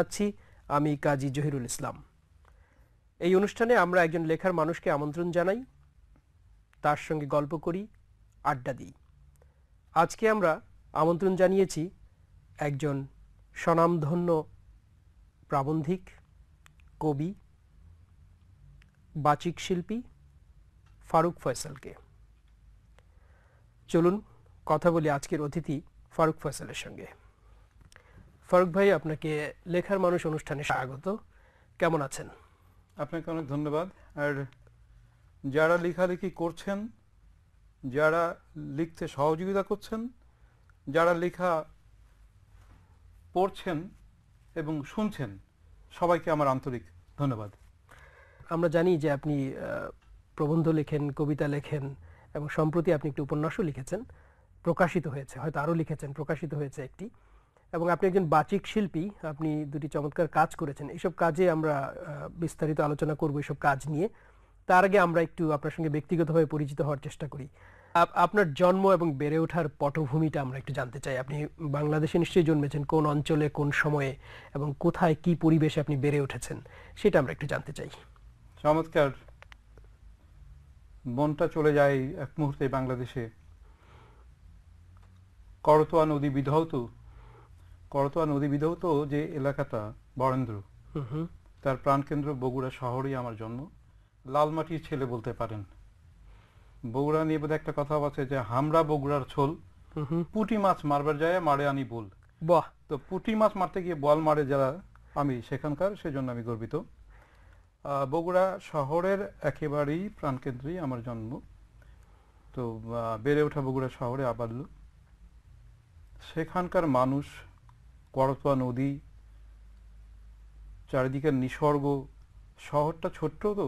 যাচ্ছি আমি কাজী জহিরুল ইসলাম এই অনুষ্ঠানে আমরা একজন লেখার মানুষকে আমন্ত্রণ জানাই তার সঙ্গে গল্প করি আড্ডা দিই আজকে আমরা আমন্ত্রণ জানিয়েছি একজন স্বনামধন্য প্রাবন্ধিক কবি বাচিক শিল্পী ফারুক ফয়সালকে চলুন কথা বলি আজকের অতিথি ফারুক ফয়সালের সঙ্গে ফারুক ভাই আপনাকে লেখার মানুষ অনুষ্ঠানে স্বাগত কেমন আছেন আপনাকে অনেক ধন্যবাদ আর যারা লেখালেখি করছেন যারা লিখতে সহযোগিতা করছেন যারা লেখা পড়ছেন এবং শুনছেন সবাইকে আমার আন্তরিক ধন্যবাদ আমরা জানি যে আপনি প্রবন্ধ লেখেন কবিতা লেখেন এবং সম্প্রতি আপনি একটি উপন্যাসও লিখেছেন প্রকাশিত হয়েছে হয়তো আরও লিখেছেন প্রকাশিত হয়েছে একটি এবং আপনি একজন বাচিক শিল্পী আপনি দুটি চমৎকার কাজ করেছেন এইসব কাজে আমরা বিস্তারিত আলোচনা করব এইসব কাজ নিয়ে তার আগে আমরা একটু আপনার সঙ্গে ব্যক্তিগতভাবে পরিচিত হওয়ার চেষ্টা করি আপনার জন্ম এবং বেড়ে ওঠার পটভূমিটা আমরা একটু জানতে চাই আপনি বাংলাদেশে নিশ্চয়ই জন্মেছেন কোন অঞ্চলে কোন সময়ে এবং কোথায় কি পরিবেশে আপনি বেড়ে উঠেছেন সেটা আমরা একটু জানতে চাই চমৎকার মনটা চলে যায় এক মুহূর্তে বাংলাদেশে করতোয়া নদী বিধৌত করতোয়া নদী বিধৌত যে এলাকাটা বরেন্দ্র তার প্রাণকেন্দ্র বগুড়া শহরেই আমার জন্ম লালমাটির ছেলে বলতে পারেন বগুড়া নিয়ে বোধহয় একটা কথা আছে যে হামরা বগুড়ার ছোল পুটি মাছ মারবার যায় মারে আনি বোল বাহ তো পুটি মাছ মারতে গিয়ে বল মারে যারা আমি সেখানকার সেজন্য আমি গর্বিত বগুড়া শহরের একেবারেই প্রাণকেন্দ্রেই আমার জন্ম তো বেড়ে ওঠা বগুড়া শহরে আবার সেখানকার মানুষ করতোয়া নদী চারিদিকে নিসর্গ শহরটা ছোট্ট তো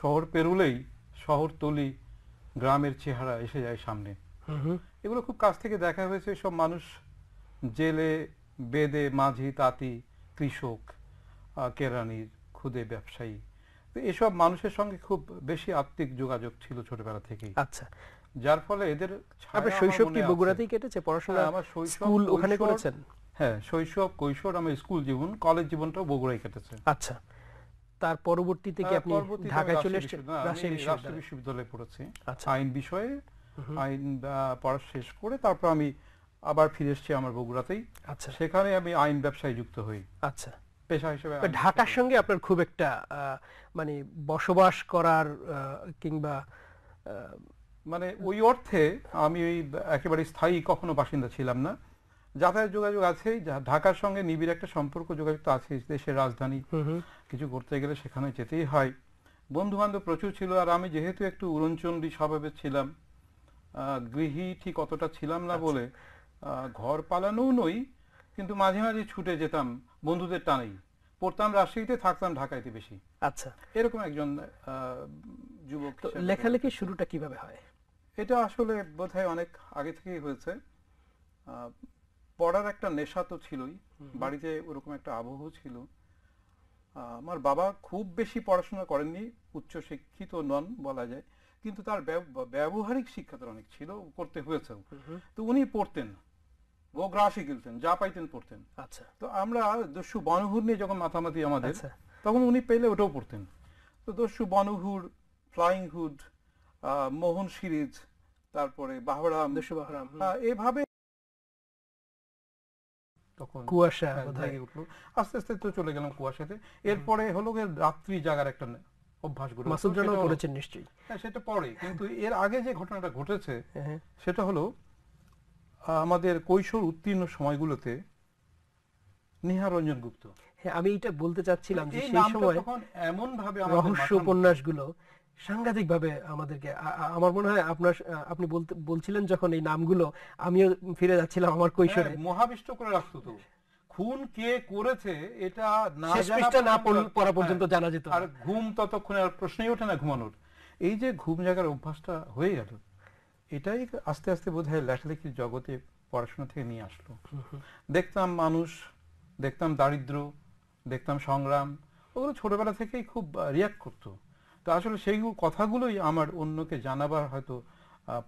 শহর পেরুলেই শহর তলি গ্রামের চেহারা এসে যায় সামনে এগুলো খুব কাছ থেকে দেখা হয়েছে সব মানুষ জেলে বেদে মাঝি তাঁতি কৃষক কেরানির খুদে ব্যবসায়ী তো এসব মানুষের সঙ্গে খুব বেশি আত্মিক যোগাযোগ ছিল ছোটবেলা থেকেই আচ্ছা যার ফলে এদের আপনার শৈশবটি বগুড়াতেই কেটেছে পড়াশোনা হ্যাঁ, আমার শৈশব ওখানে করেছেন হ্যাঁ শৈশব কৈশোর আমার স্কুল জীবন কলেজ জীবনটাও বগুড়ায় কেটেছে আচ্ছা তার পরবর্তীতে কি আপনি ঢাকায় চলে এসেছেন রাজশাহী বিশ্ববিদ্যালয়ে পড়েছি আচ্ছা। আইন বিষয়ে আইন পড়া শেষ করে তারপর আমি আবার ফিরে এসেছি আমার বগুড়াতেই আচ্ছা সেখানে আমি আইন ব্যবসায় যুক্ত হই আচ্ছা পেশা হিসেবে ঢাকার সঙ্গে আপনার খুব একটা মানে বসবাস করার কিংবা মানে ওই অর্থে আমি ওই একেবারে স্থায়ী কখনো বাসিন্দা ছিলাম না যাতায়াত যোগাযোগ আছেই ঢাকার সঙ্গে নিবিড় একটা সম্পর্ক যোগাযোগ তো আছেই দেশের রাজধানী কিছু করতে গেলে সেখানে যেতেই হয় বন্ধু বান্ধব প্রচুর ছিল আর আমি যেহেতু একটু উড়নচন্ডী স্বভাবের ছিলাম গৃহী ঠিক অতটা ছিলাম না আচ্ছা। বলে ঘর পালানোও নই কিন্তু মাঝে মাঝে ছুটে যেতাম বন্ধুদের টানেই পড়তাম রাজশাহীতে থাকতাম ঢাকাইতে বেশি আচ্ছা এরকম একজন যুবক লেখালেখি শুরুটা কিভাবে হয় এটা আসলে বোধহয় অনেক আগে থেকেই হয়েছে পড়ার একটা নেশা তো ছিলই বাড়িতে ওরকম একটা আবহ ছিল আমার বাবা খুব বেশি পড়াশোনা করেননি উচ্চ শিক্ষিত নন বলা যায় কিন্তু তার ব্যবহারিক শিক্ষা তার অনেক ছিল করতে হয়েছে তো উনি পড়তেন গোগ্রাসি গিলতেন যা পাইতেন পড়তেন আচ্ছা তো আমরা দস্যু বনহুর নিয়ে যখন মাথামাতি আমাদের আচ্ছা। তখন উনি পেলে ওটাও পড়তেন তো দস্যু Banhur flying hood Mohan series তারপরে বাহরাম দস্যু বাহরাম এভাবে কুয়াশা জেগে উঠলো আস্তে আস্তে তো চলে গেলাম কুয়াশাতে এরপরে হলো রাত্রি জাগার একটা অভ্যাস গড়ে মাসুদ জানাও পড়েছেন নিশ্চয়ই হ্যাঁ সেটা পরে কিন্তু এর আগে যে ঘটনাটা ঘটেছে হ্যাঁ, হ্যাঁ। সেটা হলো আমাদের কৈশোর উত্তীর্ণ সময়গুলোতে নিহারঞ্জন গুপ্ত হ্যাঁ আমি এটা বলতে চাচ্ছিলাম যে সেই সময় এমন ভাবে রহস্য উপন্যাসগুলো সাংঘাতিক ভাবে আমাদেরকে আমার মনে হয় আপনার আপনি বলছিলেন যখন এই নামগুলো আমিও ফিরে যাচ্ছিলাম আমার কৈশোরে হ্যাঁ, মহাবিষ্ট করে রাখতো তো খুন কে করেছে এটা না পৃষ্ঠা না পড়া পর্যন্ত হ্যাঁ, জানা যেত আর ঘুম ততক্ষণে আর প্রশ্নই ওঠে না ঘুমানোর এই যে ঘুম জাগার অভ্যাসটা হয়ে গেল এটাই আস্তে আস্তে বোধহয় লেখালেখির জগতে পড়াশোনা থেকে নিয়ে আসলো দেখতাম মানুষ দেখতাম দারিদ্র দেখতাম সংগ্রাম ওগুলো ছোটবেলা থেকেই খুব রিয়াক্ট করতো তো আসলে সেই কথাগুলোই আমার অন্যকে জানাবার হয়তো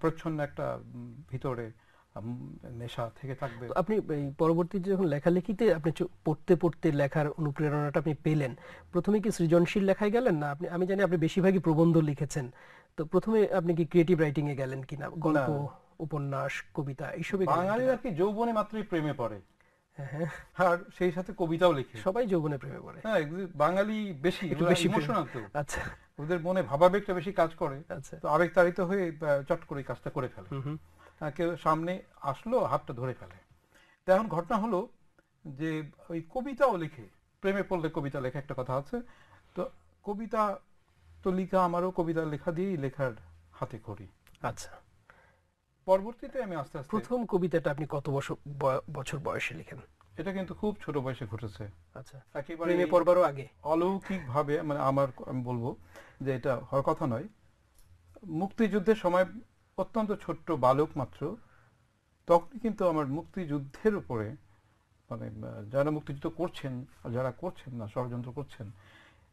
প্রচ্ছন্ন একটা ভিতরে নেশা থেকে থাকবে আপনি পরবর্তীতে যখন লেখালেখিতে আপনি পড়তে পড়তে লেখার অনুপ্রেরণাটা আপনি পেলেন প্রথমে কি সৃজনশীল লেখায় গেলেন না আপনি আমি জানি আপনি বেশিরভাগই প্রবন্ধ লিখেছেন তো প্রথমে আপনি কি ক্রিয়েটিভ রাইটিং এ গেলেন কিনা গল্প উপন্যাস কবিতা এইসব এইসবে আর কি যৌবনে মাত্রই প্রেমে পড়ে হ্যাঁ, হ্যাঁ। আর সেই সাথে কবিতাও লিখে সবাই যৌবনে প্রেমে পড়ে হ্যাঁ বাঙালি বেশি ইমোশনাল আচ্ছা ওদের মনে ভাবাবেগটা বেশি কাজ করে আচ্ছা। তো আবেগ তাড়িত হয়ে চট করে কাজটা করে ফেলে কেউ সামনে আসলো হাতটা ধরে ফেলে এখন ঘটনা হলো যে ওই কবিতাও লিখে প্রেমে পড়লে কবিতা লেখা একটা কথা আছে তো কবিতা তো লিখা আমারও কবিতা লেখা দিয়েই লেখার হাতে করি আচ্ছা পরবর্তীতে আমি আস্তে আস্তে প্রথম কবিতাটা আপনি কত বছর বছর বয়সে লিখেন এটা কিন্তু খুব ছোট বয়সে ঘটেছে আচ্ছা। অলৌকিক ভাবে মানে আমার আমি বলবো যে এটা হওয়ার কথা নয় মুক্তিযুদ্ধের সময় অত্যন্ত ছোট্ট বালক মাত্র তখন কিন্তু আমার মুক্তিযুদ্ধের উপরে মানে যারা মুক্তিযুদ্ধ করছেন আর যারা করছেন না ষড়যন্ত্র করছেন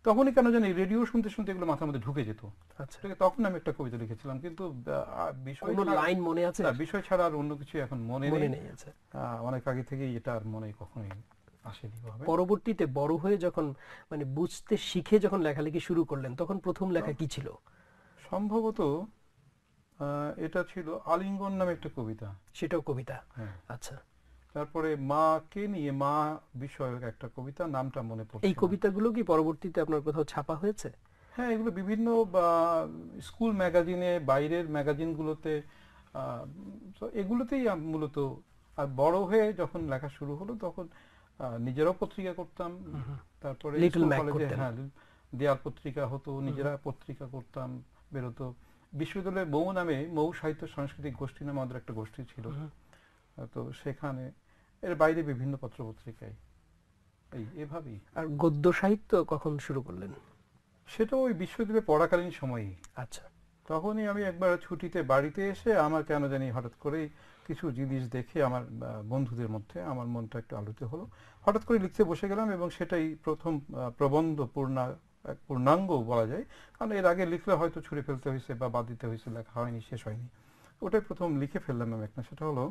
তখনই কেন জানি রেডিও শুনতে শুনতে এগুলো মাথার মধ্যে ঢুকে যেত আচ্ছা তখন আমি একটা কবিতা লিখেছিলাম কিন্তু বিষয় লাইন মনে আছে বিষয় ছাড়া আর অন্য কিছু এখন মনে নেই আছে আচ্ছা। অনেক আগে থেকেই এটা আর মনে কখনোই পরবর্তীতে বড় হয়ে যখন মানে বুঝতে শিখে যখন লেখালেখি শুরু করলেন তখন প্রথম লেখা কি ছিল সম্ভবত এটা ছিল আলিঙ্গন নামে একটা কবিতা সেটাও কবিতা হ্যাঁ। আচ্ছা তারপরে মা কে নিয়ে মা বিষয়ক একটা কবিতা নামটা মনে পড়ছে এই কবিতাগুলো কি পরবর্তীতে আপনার কোথাও ছাপা হয়েছে হ্যাঁ এগুলো বিভিন্ন স্কুল ম্যাগাজিনে বাইরের ম্যাগাজিনগুলোতে এগুলোতেই মূলত আর বড় হয়ে যখন লেখা শুরু হলো তখন নিজেরাও পত্রিকা করতাম তারপরে হ্যাঁ দেয়াল পত্রিকা হতো নিজেরা পত্রিকা করতাম বেরোতো বিশ্ববিদ্যালয়ে মৌ নামে মৌ সাহিত্য সাংস্কৃতিক গোষ্ঠী নামে আমাদের একটা গোষ্ঠী ছিল তো সেখানে এর বাইরে বিভিন্ন পত্রপত্রিকায় এই এভাবেই আর গদ্য সাহিত্য কখন শুরু করলেন সেটা ওই বিশ্বদ্বীপে পড়াকালীন সময়ই আচ্ছা তখনই আমি একবার ছুটিতে বাড়িতে এসে আমার কেন জানি হঠাৎ করেই কিছু জিনিস দেখে আমার বন্ধুদের মধ্যে আমার মনটা একটু আলোত হলো হঠাৎ করে লিখতে বসে গেলাম এবং সেটাই প্রথম প্রবন্ধ পূর্ণা পূর্ণাঙ্গ বলা যায় কারণ এর আগে লিখলে হয়তো ছুঁড়ে ফেলতে হয়েছে বা বাদ দিতে হয়েছে লেখা হয়নি শেষ হয়নি ওটাই প্রথম লিখে ফেললাম আমি একটা সেটা হলো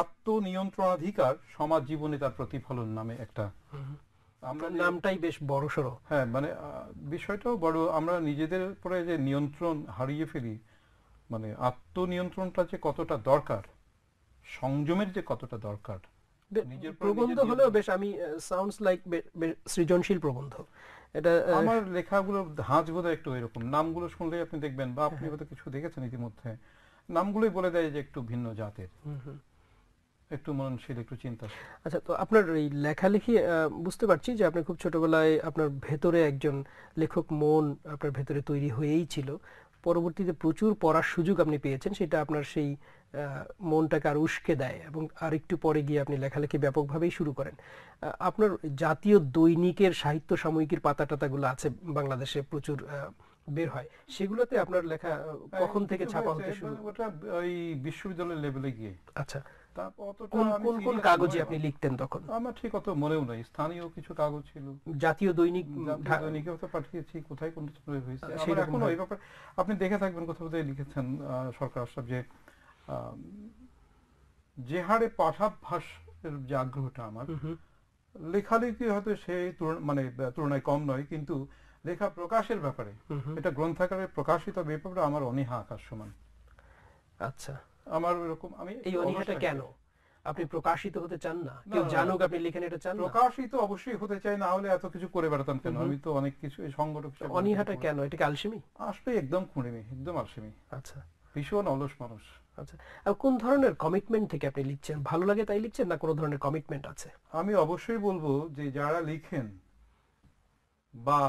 আত্মনিয়ন্ত্রণাধিকার সমাজ জীবনে তার প্রতিফলন নামে একটা আমরা নামটাই বেশ বড় সড়ো হ্যাঁ মানে বিষয়টাও বড় আমরা নিজেদের পরে যে নিয়ন্ত্রণ হারিয়ে ফেলি মানে আত্মনিয়ন্ত্রণটা যে কতটা দরকার সংযমের যে কতটা দরকার প্রবন্ধ হলেও বেশ আমি সাউন্ডস লাইক সৃজনশীল প্রবন্ধ এটা আমার লেখাগুলো ধাঁচ বোধ একটু এরকম নামগুলো শুনলে আপনি দেখবেন বা আপনি হ্যাঁ। হয়তো কিছু দেখেছেন ইতিমধ্যে নামগুলোই বলে দেয় যে একটু ভিন্ন জাতের একটু মননশীল একটু চিন্তা আচ্ছা তো আপনার এই লেখালেখি বুঝতে পারছি যে আপনি খুব ছোটবেলায় আপনার ভেতরে একজন লেখক মন আপনার ভেতরে তৈরি হয়েই ছিল পরবর্তীতে প্রচুর পড়ার সুযোগ আপনি পেয়েছেন সেটা আপনার সেই মনটাকে আর উস্কে দেয় এবং আর একটু পরে গিয়ে আপনি লেখালেখি ব্যাপকভাবেই শুরু করেন আপনার জাতীয় দৈনিকের সাহিত্য সাময়িকীর পাতা টাতাগুলো আছে বাংলাদেশে প্রচুর বের হয় সেগুলোতে আপনার লেখা কখন থেকে ছাপা হতে শুরু ওটা ওই বিশ্ববিদ্যালয় লেভেলে গিয়ে আচ্ছা আপনি দেখে থাকবেন কোথাও কোথায় লিখেছেন সরকার সাহেব যে যে হারে এর যে আগ্রহটা আমার লেখালেখি হয়তো সেই মানে তুলনায় কম নয় কিন্তু লেখা প্রকাশের ব্যাপারে এটা গ্রন্থাকারে প্রকাশিত ব্যাপারে আমার অনীহা আকাশ সমান আচ্ছা আমার এরকম আমি এই অনীহাটা কেন আপনি প্রকাশিত হতে চান না কেউ জানুক আপনি লিখেন এটা চান প্রকাশিত অবশ্যই হতে চাই না হলে এত কিছু করে বেড়াতাম কেন আমি তো অনেক কিছু সংগঠক অনীহাটা কেন এটা কি আলসেমি আসলে একদম খুঁড়িমি একদম আলসেমি আচ্ছা ভীষণ অলস মানুষ আচ্ছা কোন ধরনের কমিটমেন্ট থেকে আপনি লিখছেন ভালো লাগে তাই লিখছেন না কোনো ধরনের কমিটমেন্ট আছে আমি অবশ্যই বলবো যে যারা লিখেন বা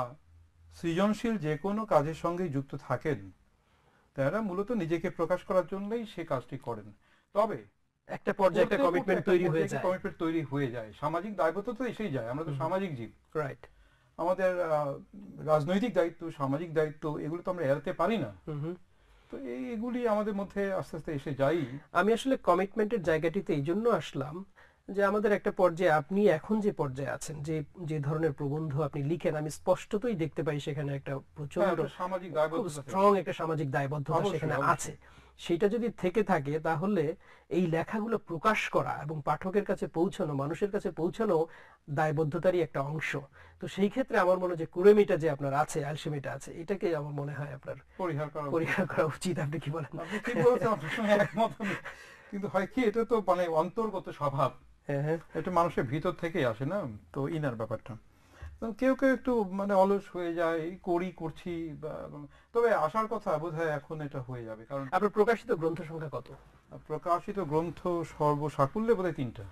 সৃজনশীল যে কোনো কাজের সঙ্গে যুক্ত থাকেন তারা মূলত নিজেকে প্রকাশ করার জন্যই সে কাজটি করেন তবে একটা পর্যায়ে একটা কমিটমেন্ট তৈরি হয়ে যায় কমিটমেন্ট তৈরি হয়ে যায় সামাজিক দায়বদ্ধ তো এসেই যায় আমরা তো সামাজিক জীব রাইট আমাদের রাজনৈতিক দায়িত্ব সামাজিক দায়িত্ব এগুলো তো আমরা এড়াতে পারি না তো এইগুলি আমাদের মধ্যে আস্তে আস্তে এসে যাই আমি আসলে কমিটমেন্টের জায়গাটিতে এই জন্য আসলাম যে আমাদের একটা পর্যায়ে আপনি এখন যে পর্যায়ে আছেন যে যে ধরনের প্রবন্ধ আপনি লিখেন আমি স্পষ্টতই দেখতে পাই সেখানে একটা প্রচন্ড হ্যাঁ, সামাজিক স্ট্রং একটা সামাজিক দায়বদ্ধতা সেখানে আছে সেটা যদি থেকে থাকে তাহলে এই লেখাগুলো প্রকাশ করা এবং পাঠকের কাছে পৌঁছানো মানুষের কাছে পৌঁছানো দায়বদ্ধতারই একটা অংশ তো সেই ক্ষেত্রে আমার মনে হয় যে কুড়েমিটা যে আপনার আছে আলসেমিটা আছে এটাকে আমার মনে হয় আপনার পরিহার করা উচিত আপনি কি বলেন কিন্তু হয় কি এটা তো মানে অন্তর্গত স্বভাব হ্যাঁ, হ্যাঁ। এটা মানুষের ভিতর থেকে আসে না তো ইনার ব্যাপারটা কেউ কেউ একটু মানে অলস হয়ে যায় করি করছি তবে আসার কথা বোধ এখন এটা হয়ে যাবে কারণ আপনার প্রকাশিত গ্রন্থ সংখ্যা কত প্রকাশিত গ্রন্থ সর্বসাকুল্যে বোধ তিনটা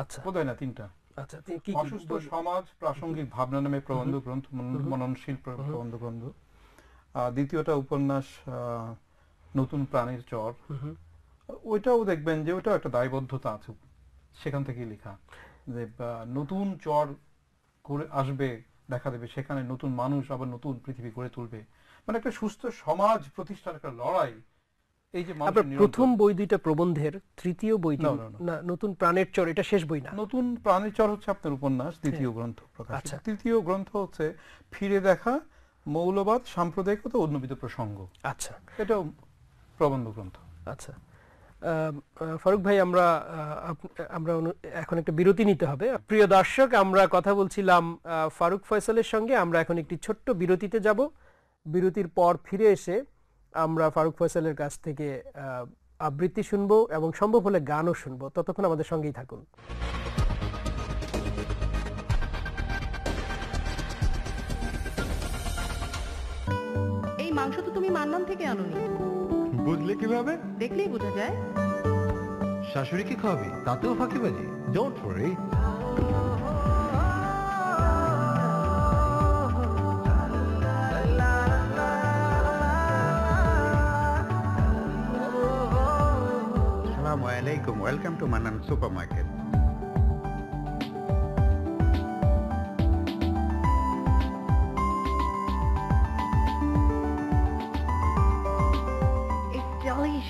আচ্ছা বোধ না তিনটা আচ্ছা অসুস্থ সমাজ প্রাসঙ্গিক ভাবনা নামে প্রবন্ধ গ্রন্থ মননশীল প্রবন্ধ গ্রন্থ দ্বিতীয়টা উপন্যাস নতুন প্রাণীর চর ওইটাও দেখবেন যে ওইটাও একটা দায়বদ্ধতা আছে সেখান থেকে লেখা যে নতুন চর করে আসবে দেখা দেবে সেখানে নতুন মানুষ আবার নতুন পৃথিবী গড়ে তুলবে মানে একটা সুস্থ সমাজ প্রতিষ্ঠার একটা লড়াই এই যে প্রথম বই দুইটা প্রবন্ধের তৃতীয় না নতুন প্রাণের চর এটা শেষ বই না নতুন প্রাণের চর হচ্ছে আপনার উপন্যাস তৃতীয় হ্যাঁ। গ্রন্থ প্রকাশ আচ্ছা। তৃতীয় গ্রন্থ হচ্ছে ফিরে দেখা মৌলবাদ সাম্প্রদায়িকতা উন্নবিত প্রসঙ্গ আচ্ছা এটাও প্রবন্ধ গ্রন্থ আচ্ছা ফারুক ভাই আমরা আমরা এখন একটা বিরতি নিতে হবে প্রিয় দর্শক আমরা কথা বলছিলাম ফারুক ফয়সালের সঙ্গে আমরা এখন একটি ছোট্ট বিরতিতে যাব বিরতির পর ফিরে এসে আমরা ফারুক ফয়সালের কাছ থেকে আবৃত্তি শুনবো এবং সম্ভব হলে গানও শুনবো ততক্ষণ আমাদের সঙ্গেই থাকুন এই মাংস তো তুমি মান্নান থেকে আনো বুঝলে কিভাবে দেখলেই বোঝা যায় শাশুড়ি কি খাবে তাতেও ফাঁকিবাজি ডোন্ট ওয়ারি আসসালামু আলাইকুম welcome to Manan super market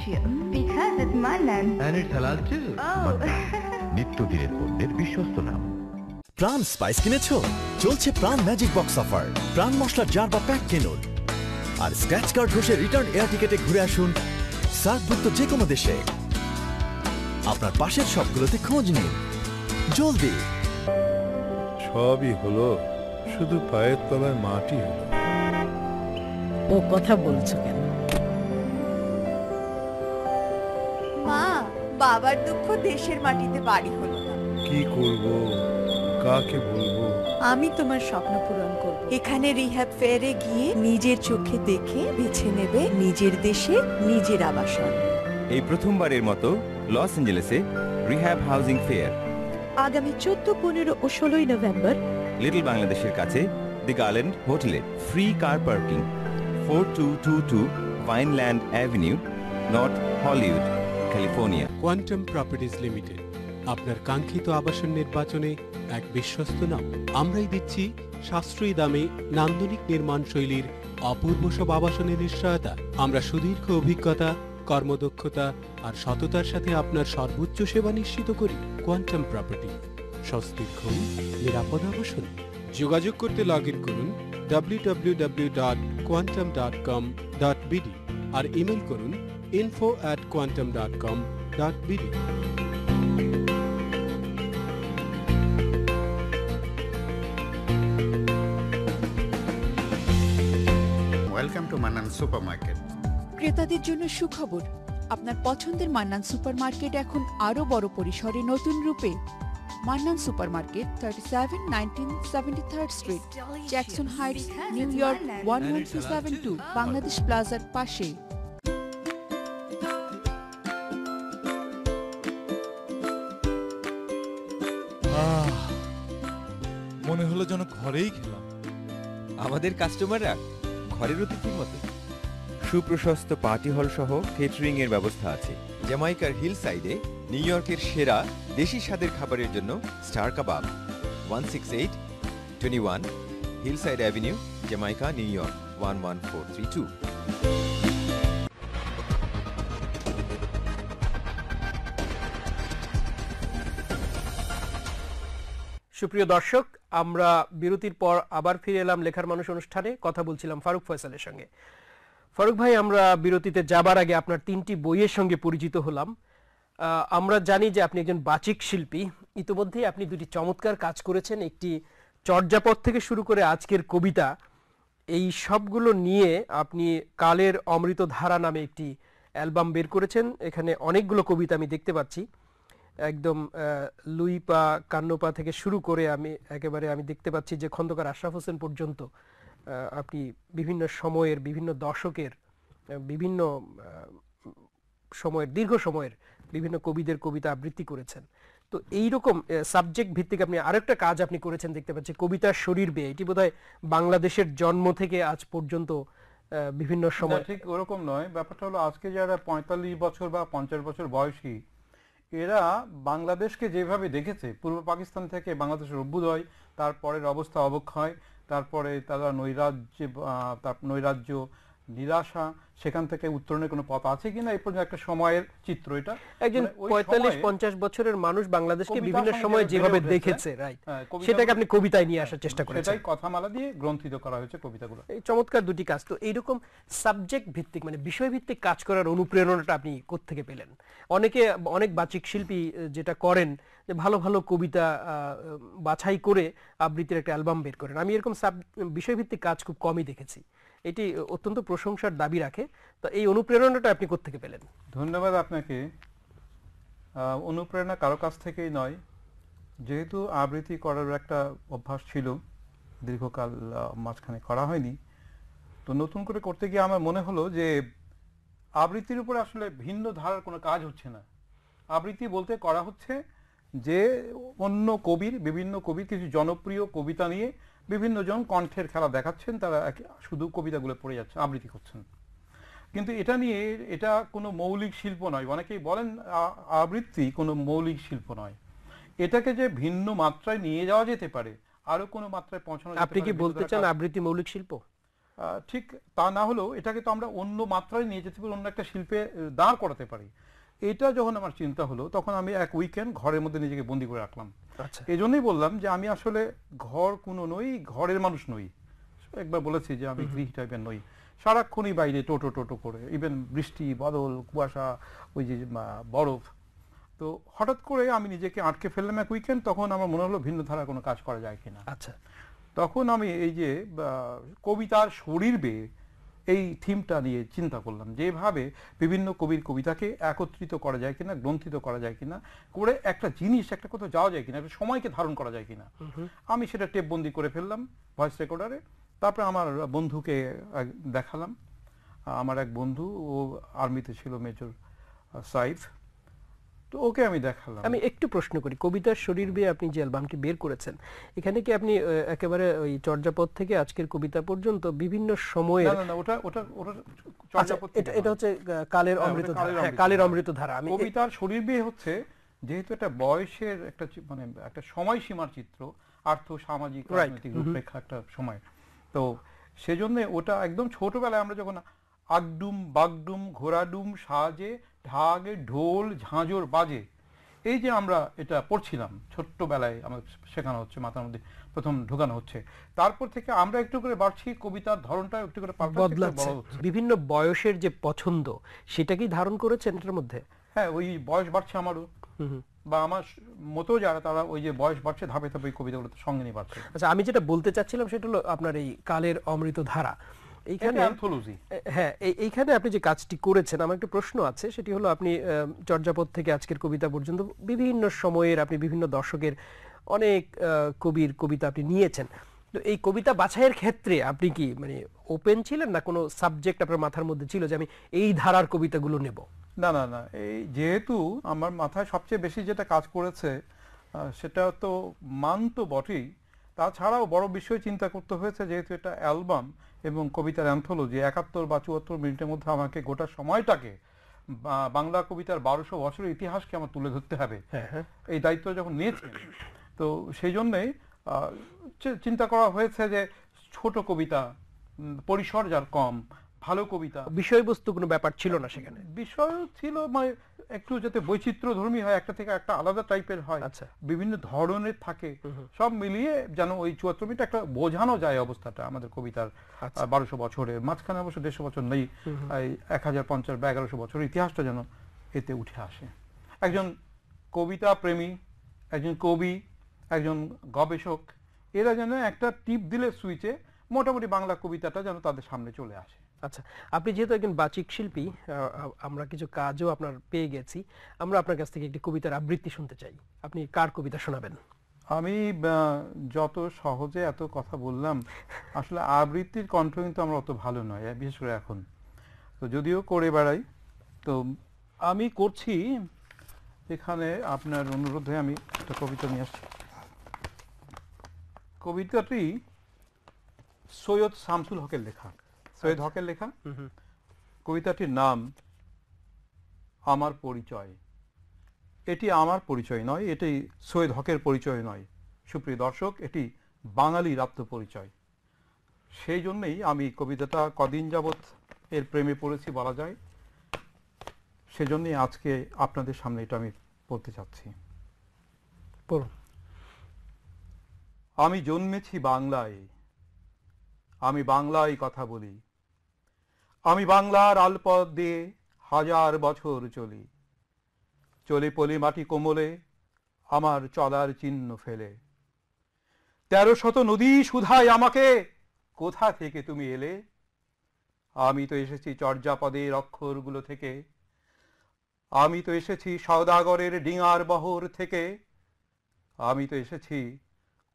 delicious because it's Manan. And it's halal too. Oh. নিত্যদিনের পণ্যের বিশ্বস্ত নাম প্রাণ স্পাইস কিনেছো চলছে প্রাণ ম্যাজিক বক্স অফার প্রাণ মশলার জার বা প্যাক কিনুন আর স্ক্র্যাচ কার্ড ঘষে রিটার্ন এয়ার টিকেটে ঘুরে আসুন সার্কভুক্ত যে কোনো দেশে আপনার পাশের সবগুলোতে খোঁজ নিন জলদি সবই হলো শুধু পায়ের তলায় মাটি হলো ও কথা বলছো কেন বাবার দুঃখ দেশের মাটিতে বাড়ি হলো না কি করব কাকে বলবো আমি তোমার স্বপ্ন পূরণ করব এখানে রিহ্যাব ফেয়ারে গিয়ে নিজের চোখে দেখে বেছে নেবে নিজের দেশে নিজের আবাসন এই প্রথমবারের মতো লস অ্যাঞ্জেলেসে রিহ্যাব হাউজিং ফেয়ার আগামী চোদ্দ পনেরো ও ষোলোই নভেম্বর লিটল বাংলাদেশের কাছে দি গার্ল্যান্ড হোটেলে free car parking four two two two Vineland avenue north Hollywood California Quantum Properties Limited আপনার কাঙ্ক্ষিত আবাসন নির্বাচনে এক বিশ্বস্ত নাম আমরাই দিচ্ছি সাশ্রয়ী দামে নান্দনিক নির্মাণ শৈলীর অপূর্ব সব আবাসনের নিশ্চয়তা আমরা সুদীর্ঘ অভিজ্ঞতা কর্মদক্ষতা আর সততার সাথে আপনার সর্বোচ্চ সেবা নিশ্চিত করি কোয়ান্টাম প্রপার্টি স্বস্তির ঘুম নিরাপদ আবাসন যোগাযোগ করতে লগ ইন করুন W W W dot dot dot quantum com BD আর ইমেল করুন info at quantum.com.bd. Welcome to Mannan supermarket ক্রেতাদের জন্য সুখবর আপনার পছন্দের মান্নান সুপারমার্কেট এখন আরও বড় পরিসরে নতুন রূপে Mannan supermarket thirty seven nineteen seventy third street Jackson Heights New York one one two seven two Bangladesh প্লাজার পাশে ঘরেই খেলাম আমাদের কাস্টমাররা ঘরের অতিথির মতো সুপ্রশস্ত পার্টি হল সহ কেটারিং এর ব্যবস্থা আছে জ্যামাইকার হিল সাইডে নিউ ইয়র্কের সেরা দেশি স্বাদের খাবারের জন্য star kebab one six eight twenty one Hillside avenue Jamaica New York one one four three two সুপ্রিয় দর্শক আমরা বিরতির পর আবার ফিরে এলাম লেখার মানুষ অনুষ্ঠানে কথা বলছিলাম ফারুক ফয়সালের সঙ্গে ফারুক ভাই আমরা বিরতিতে যাবার আগে আপনার তিনটি বইয়ের সঙ্গে পরিচিত হলাম আমরা জানি যে আপনি একজন বাচিক শিল্পী ইতিমধ্যে আপনি দুটি চমৎকার কাজ করেছেন একটি চর্যাপদ থেকে শুরু করে আজকের কবিতা এই সবগুলো নিয়ে আপনি কালের অমৃত ধারা নামে একটি অ্যালবাম বের করেছেন এখানে অনেকগুলো কবিতা আমি দেখতে পাচ্ছি একদম লুইপা কান্নপা থেকে শুরু করে আমি একেবারে আমি দেখতে পাচ্ছি যে খন্দকার আশরাফ হোসেন পর্যন্ত আপনি বিভিন্ন সময়ের বিভিন্ন দশকের বিভিন্ন সময়ের দীর্ঘ সময়ের বিভিন্ন কবিদের কবিতা আবৃত্তি করেছেন তো এইরকম সাবজেক্ট ভিত্তিক আপনি আরেকটা কাজ আপনি করেছেন দেখতে পাচ্ছি কবিতার শরীর বেয়ে এটি বোধহয় বাংলাদেশের জন্ম থেকে আজ পর্যন্ত বিভিন্ন সময় ঠিক ওরকম নয় ব্যাপারটা হলো আজকে যারা পঁয়তাল্লিশ বছর বা পঞ্চাশ বছর বয়সী এরা বাংলাদেশকে যেভাবে দেখেছে পূর্ব পাকিস্তান থেকে বাংলাদেশের অভ্যুদয় তারপরের অবস্থা অবক্ষয় তারপরে তারা নৈরাজ্য তার নৈরাজ্য নিরাশা সেখান থেকে উত্তরণের কোনো পথ আছে কিনা এই পর্যন্ত একটা সময়ের চিত্র এটা একজন মানে পঁয়তাল্লিশ পঞ্চাশ বছরের মানুষ বাংলাদেশকে বিভিন্ন সময় যেভাবে দেখেছে হ্যাঁ, সেটাকে আপনি কবিতায় নিয়ে আসার চেষ্টা করেছেন সেটাই কথামালা দিয়ে গ্রন্থিত করা হয়েছে কবিতাগুলো এই চমৎকার দুটি কাজ তো এইরকম সাবজেক্ট ভিত্তিক মানে বিষয় ভিত্তিক কাজ করার অনুপ্রেরণাটা আপনি থেকে পেলেন অনেকে অনেক বাচিক শিল্পী যেটা করেন যে ভালো ভালো কবিতা বাছাই করে আবৃত্তির একটা অ্যালবাম বের করেন আমি এরকম সাব বিষয়ভিত্তিক কাজ খুব কমই দেখেছি এটি অত্যন্ত প্রশংসার দাবি রাখে তো এই অনুপ্রেরণাটা আপনি কোথেকে পেলেন ধন্যবাদ আপনাকে অনুপ্রেরণা কারো কাছ থেকেই নয় যেহেতু আবৃত্তি করার একটা অভ্যাস ছিল দীর্ঘকাল মাঝখানে করা হয়নি তো নতুন করে করতে গিয়ে আমার মনে হলো যে আবৃত্তির উপরে আসলে ভিন্ন ধারার কোনো কাজ হচ্ছে না আবৃত্তি বলতে করা হচ্ছে যে অন্য কবির বিভিন্ন কবির কিছু জনপ্রিয় কবিতা নিয়ে বিভিন্ন জন কণ্ঠের খেলা দেখাচ্ছেন তারা শুধু কবিতাগুলো পড়ে যাচ্ছেন আবৃত্তি করছেন কিন্তু এটা নিয়ে এটা কোনো মৌলিক শিল্প নয় অনেকেই বলেন আবৃত্তি কোনো মৌলিক শিল্প নয় এটাকে যে ভিন্ন মাত্রায় নিয়ে যাওয়া যেতে পারে আরো কোনো মাত্রায় পৌঁছানো আপনি কি বলতে চান আবৃত্তি মৌলিক শিল্প ঠিক তা না হলেও এটাকে তো আমরা অন্য মাত্রায় নিয়ে যেতে পারি অন্য একটা শিল্পে দাঁড় করাতে পারি এটা যখন আমার চিন্তা হলো তখন আমি এক উইকেন্ড ঘরের মধ্যে নিজেকে বন্দি করে রাখলাম আচ্ছা। এই জন্যই বললাম যে আমি আসলে ঘর কোনো নই ঘরের মানুষ নই একবার বলেছি যে আমি গৃহী টাইপের নই সারাক্ষণই বাইরে টোটো টোটো করে ইভেন বৃষ্টি বদল কুয়াশা ওই যে বরফ তো হঠাৎ করে আমি নিজেকে আটকে ফেললাম এক উইকেন্ড তখন আমার মনে হলো ভিন্ন ধারা কোনো কাজ করা যায় কিনা আচ্ছা তখন আমি এই যে কবিতার শরীর বেয়ে এই থিমটা নিয়ে চিন্তা করলাম যেভাবে বিভিন্ন কবির কবিতাকে একত্রিত করা যায় কিনা গ্রন্থিত করা যায় কিনা করে একটা জিনিস একটা কোথাও যাওয়া যায় কিনা একটা সময়কে ধারণ করা যায় কিনা আমি সেটা টেপবন্দি করে ফেললাম ভয়েস রেকর্ডারে তারপরে আমার বন্ধুকে দেখালাম আমার এক বন্ধু ও আর্মিতে ছিল মেজর সাইফ তো ওকে আমি দেখালাম আমি একটু প্রশ্ন করি কবিতার শরীর বিয়ে আপনি যে অ্যালবামটি বের করেছেন এখানে কি আপনি একেবারে ওই চর্যাপদ থেকে আজকের কবিতা পর্যন্ত বিভিন্ন সময়ে না না ওটা ওটা ওটা আচ্ছা, চর্যাপদ এটা এটা হচ্ছে কালের হ্যাঁ, অমৃত ধারা কালের হ্যাঁ, অমৃত ধারা আমি কবিতার শরীর বিয়ে হচ্ছে যেহেতু এটা বয়সের একটা মানে একটা সময়সীমার চিত্র আর্থ সামাজিক রাজনৈতিক রূপরেখা একটা সময় তো সেজন্য ওটা একদম ছোটবেলায় আমরা যখন আগডুম বাগডুম ঘোড়াডুম সাজে ঢাক ঢোল ঝাঁঝর বাজে এই যে আমরা এটা পড়ছিলাম ছোট্টবেলায় আমাদের শেখানো হচ্ছে মাথার মধ্যে প্রথম ঢোকানো হচ্ছে তারপর থেকে আমরা একটু করে বাড়ছি কবিতার ধরনটা একটু করে বদলাচ্ছে বিভিন্ন বয়সের যে পছন্দ সেটা কি ধারণ করেছেন এটার মধ্যে হ্যাঁ ওই বয়স বাড়ছে আমারও বা আমার মতো যারা তারা ওই যে বয়স বাড়ছে ধাপে ধাপে ওই কবিতাগুলো সঙ্গে নিয়ে বাড়ছে আচ্ছা আমি যেটা বলতে চাচ্ছিলাম সেটা হলো আপনার এই কালের অমৃত ধারা হ্যাঁ, বাছাইয়ের ক্ষেত্রে আপনি কি মানে ওপেন ছিলেন না কোনো সাবজেক্ট আপনার মাথার মধ্যে ছিল যে আমি এই ধারার কবিতাগুলো নেব না না না এই যেহেতু আমার মাথায় সবচেয়ে বেশি যেটা কাজ করেছে সেটা তো মান তো বটেই তাছাড়াও বড় বিষয় চিন্তা করতে হয়েছে যেহেতু এটা অ্যালবাম এবং কবিতার অ্যান্থোলজি একাত্তর বা চুয়াত্তর মিনিটের মধ্যে আমাকে গোটা সময়টাকে বাংলা কবিতার বারোশো বছরের ইতিহাসকে আমার তুলে ধরতে হবে হ্যাঁ, হ্যাঁ। এই দায়িত্ব যখন নিয়েছেন তো সেই জন্যেই চিন্তা করা হয়েছে যে ছোট কবিতা পরিসর যার কম ভালো কবিতা বিষয়বস্তু কোনো ব্যাপার ছিল না সেখানে বিষয় ছিল মানে একটু যাতে বৈচিত্র্য ধর্মী হয় একটা থেকে একটা আলাদা টাইপের হয় আচ্ছা বিভিন্ন ধরনের থাকে সব মিলিয়ে যেন ওই চুয়াত্তর মিনিট একটা বোঝানো যায় অবস্থাটা আমাদের কবিতার আচ্ছা। বারোশো বছরের মাঝখানে অবশ্য দেড়শো বছর নেই এক হাজার পঞ্চাশ বা এগারোশো বছরের ইতিহাসটা যেন এতে উঠে আসে একজন কবিতা প্রেমী একজন কবি একজন গবেষক এরা যেন একটা টিপ দিলে সুইচে মোটামুটি বাংলা কবিতাটা যেন তাদের সামনে চলে আসে আচ্ছা আপনি যেহেতু একজন বাচিক শিল্পী আমরা কিছু কাজও আপনার পেয়ে গেছি আমরা আপনার কাছ থেকে একটি কবিতার আবৃত্তি শুনতে চাই আপনি কার কবিতা শোনাবেন আমি যত সহজে এত কথা বললাম আসলে আবৃত্তির কণ্ঠ কিন্তু আমার অত ভালো নয় বিশেষ করে এখন তো যদিও করে বেড়াই তো আমি করছি এখানে আপনার অনুরোধে আমি একটা কবিতা নিয়ে আসছি কবিতাটি সৈয়দ শামসুল হকের লেখা সৈয়দ আচ্ছা। হকের লেখা কবিতাটির নাম আমার পরিচয় এটি আমার পরিচয় নয় এটি সৈয়দ হকের পরিচয় নয় সুপ্রিয় দর্শক এটি বাঙালির আত্মপরিচয় সেই জন্যেই আমি কবিতাটা কদিন যাবৎ এর প্রেমে পড়েছি বলা যায় সেজন্যই আজকে আপনাদের সামনে এটা আমি পড়তে চাচ্ছি আমি জন্মেছি বাংলায় আমি বাংলায় কথা বলি আমি বাংলার আলপদ দিয়ে হাজার বছর চলি চলি পলি মাটি কোমলে আমার চলার চিহ্ন ফেলে তেরো শত নদী সুধায় আমাকে কোথা থেকে তুমি এলে আমি তো এসেছি চর্যাপদের অক্ষরগুলো থেকে আমি তো এসেছি সৌদাগরের ডিঙার বহর থেকে আমি তো এসেছি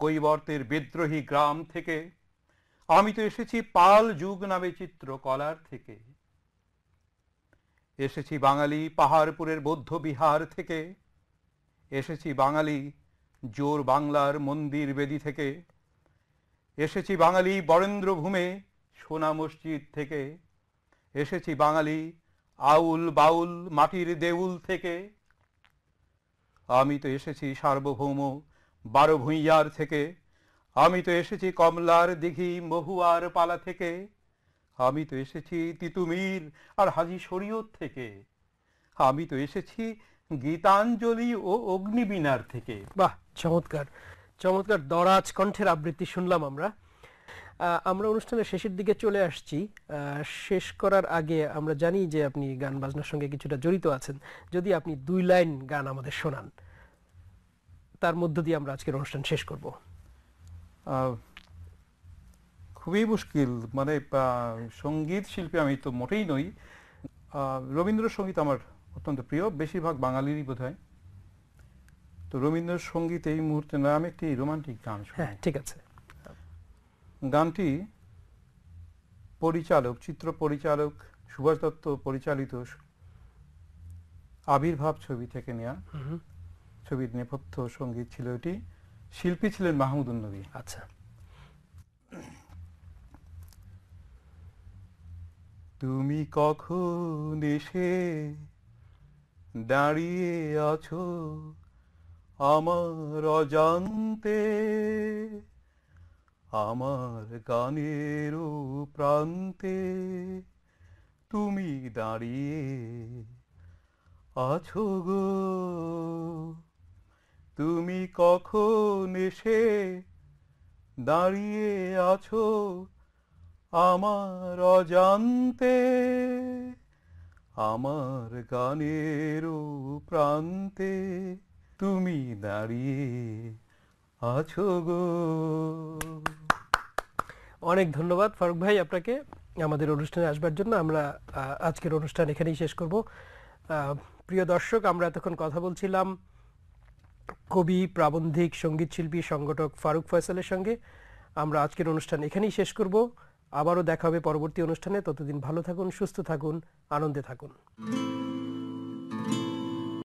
কৈবর্তের বিদ্রোহী গ্রাম থেকে আমি তো এসেছি পাল যুগ নামে চিত্রকলার থেকে এসেছি বাঙালি পাহাড়পুরের বৌদ্ধ বিহার থেকে এসেছি বাঙালি জোর বাংলার মন্দির বেদি থেকে এসেছি বাঙালি বরেন্দ্রভূমে সোনা মসজিদ থেকে এসেছি বাঙালি আউল বাউল মাটির দেউল থেকে আমি তো এসেছি সার্বভৌম বারো ভূঁইয়ার থেকে আমি তো এসেছি কমলার দিঘি মহুয়ার পালা থেকে আমি তো এসেছি তিতুমির আর হাজি শরীয়ত থেকে আমি তো এসেছি গীতাঞ্জলি ও অগ্নিবীণার থেকে বাহ চমৎকার চমৎকার দরাজ কণ্ঠের আবৃত্তি শুনলাম আমরা আমরা অনুষ্ঠানের শেষের দিকে চলে আসছি শেষ করার আগে আমরা জানি যে আপনি গান বাজনার সঙ্গে কিছুটা জড়িত আছেন যদি আপনি দুই লাইন গান আমাদের শোনান তার মধ্য দিয়ে আমরা আজকের অনুষ্ঠান শেষ করবো খুবই মুশকিল মানে সঙ্গীত শিল্পী আমি তো মোটেই নই রবীন্দ্রসঙ্গীত আমার অত্যন্ত প্রিয় বেশিরভাগ বাঙালিরই বোধ হয় তো রবীন্দ্রসঙ্গীত এই মুহূর্তে নয় আমি একটি রোমান্টিক গান হ্যাঁ ঠিক আছে গানটি পরিচালক চিত্র পরিচালক সুভাষ দত্ত পরিচালিত আবির্ভাব ছবি থেকে নেয়া ছবির নেপথ্য সঙ্গীত ছিল এটি শিল্পী ছিলেন মাহমুদ নবী আচ্ছা তুমি কখন এসে দাঁড়িয়ে আছো আমার অজান্তে আমার গানের প্রান্তে তুমি দাঁড়িয়ে আছো গো তুমি কখন এসে দাঁড়িয়ে আছো আমার অজান্তে আমার গানের প্রান্তে তুমি দাঁড়িয়ে আছো গো অনেক ধন্যবাদ ফারুক ভাই আপনাকে আমাদের অনুষ্ঠানে আসবার জন্য আমরা আজকের অনুষ্ঠান এখানেই শেষ করব প্রিয় দর্শক আমরা এতক্ষণ কথা বলছিলাম কবি প্রাবন্ধিক সঙ্গীত শিল্পী সংগঠক ফারুক ফয়সালের সঙ্গে আমরা আজকের অনুষ্ঠান এখানেই শেষ করব আবারও দেখা হবে পরবর্তী অনুষ্ঠানে ততদিন ভালো থাকুন সুস্থ থাকুন আনন্দে থাকুন